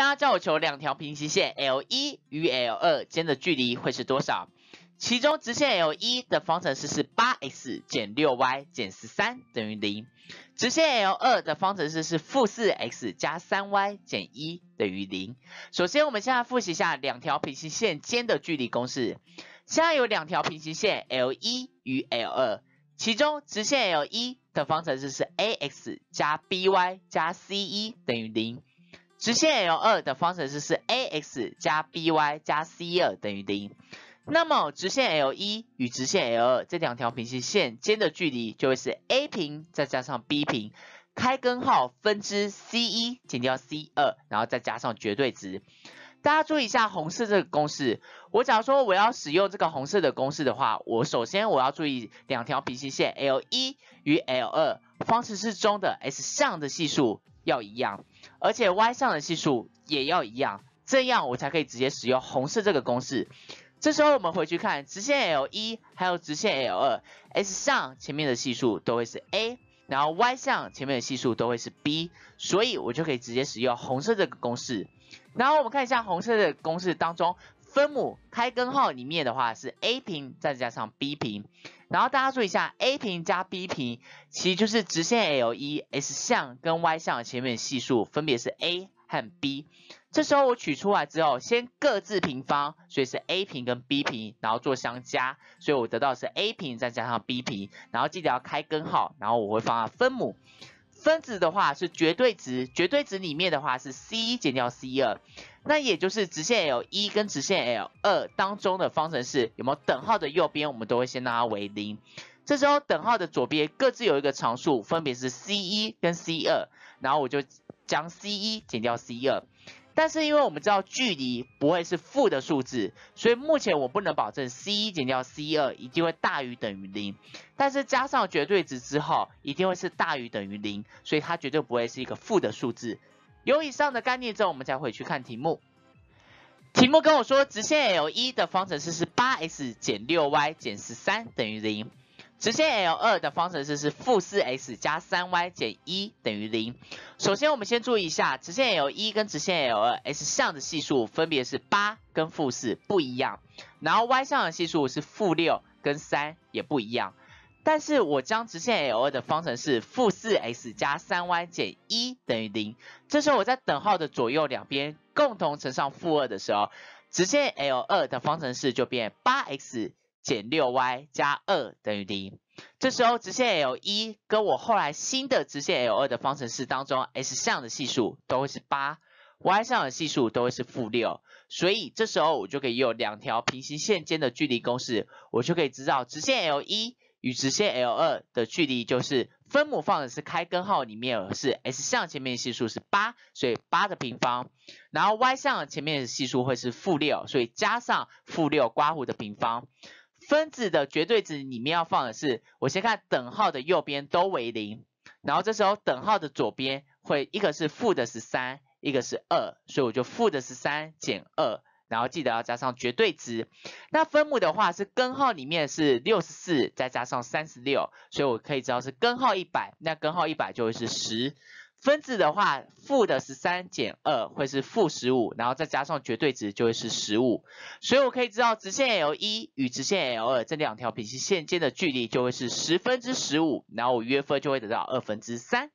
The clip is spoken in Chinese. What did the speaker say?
大家叫我求两条平行线 l 一与 l 二间的距离会是多少？其中直线 l 一的方程式是八 x 减六 y 减十三等于零，直线 l 二的方程式是负四 x 加三 y 减一等于零。首先，我们现在复习一下两条平行线间的距离公式。现在有两条平行线 l 一与 l 二，其中直线 l 一的方程式是 a x 加 b y 加 c 一等于零。直线 l 二的方程式是 a x 加 b y 加 c 二等于零，那么直线 l 一与直线 l 二这两条平行线间的距离就会是 a 平再加上 b 平开根号分之 c 一减掉 c 二，然后再加上绝对值。大家注意一下红色这个公式。我假如说我要使用这个红色的公式的话，我首先我要注意两条平行线 l 一与 l 二方程式中的 s 上的系数要一样。而且 y 上的系数也要一样，这样我才可以直接使用红色这个公式。这时候我们回去看直线 l 一，还有直线 l 二，s 上前面的系数都会是 a，然后 y 上前面的系数都会是 b，所以我就可以直接使用红色这个公式。然后我们看一下红色的公式当中。分母开根号里面的话是 a 平再加上 b 平，然后大家注意一下，a 平加 b 平其实就是直线 l 一 s 项跟 y 项前面系数分别是 a 和 b。这时候我取出来之后，先各自平方，所以是 a 平跟 b 平，然后做相加，所以我得到是 a 平再加上 b 平，然后记得要开根号，然后我会放在分母。分子的话是绝对值，绝对值里面的话是 c 一减掉 c 二，那也就是直线 l 一跟直线 l 二当中的方程式有没有等号的右边，我们都会先让它为零。这时候等号的左边各自有一个常数，分别是 c 一跟 c 二，然后我就。将 c 一减掉 c 二，但是因为我们知道距离不会是负的数字，所以目前我不能保证 c 一减掉 c 二一定会大于等于零，但是加上绝对值之后一定会是大于等于零，所以它绝对不会是一个负的数字。有以上的概念之后，我们再回去看题目。题目跟我说，直线 l 一的方程式是八 x 减六 y 减十三等于零。直线 l 二的方程式是负四 x 加三 y 减一等于零。首先，我们先注意一下，直线 l 一跟直线 l 二 x 向的系数分别是八跟负四，不一样。然后 y 向的系数是负六跟三也不一样。但是我将直线 l 二的方程式负四 x 加三 y 减一等于零，这时候我在等号的左右两边共同乘上负二的时候，直线 l 二的方程式就变八 x。减六 y 加二等于零。这时候直线 L 一跟我后来新的直线 L 二的方程式当中，x 项的系数都会是八，y 项的系数都会是负六。所以这时候我就可以用两条平行线间的距离公式，我就可以知道直线 L 一与直线 L 二的距离就是分母放的是开根号里面是 x 项前面系数是八，所以八的平方，然后 y 项前面的系数会是负六，所以加上负六刮胡的平方。分子的绝对值里面要放的是，我先看等号的右边都为零，然后这时候等号的左边会一个是负的十三，一个是二，所以我就负的十三减二，然后记得要加上绝对值。那分母的话是根号里面是六十四再加上三十六，所以我可以知道是根号一百，那根号一百就会是十。分子的话，负的十三减二会是负十五，然后再加上绝对值就会是十五，所以我可以知道直线 l 一与直线 l 二这两条平行线间的距离就会是十分之十五，然后我约分就会得到二分之三。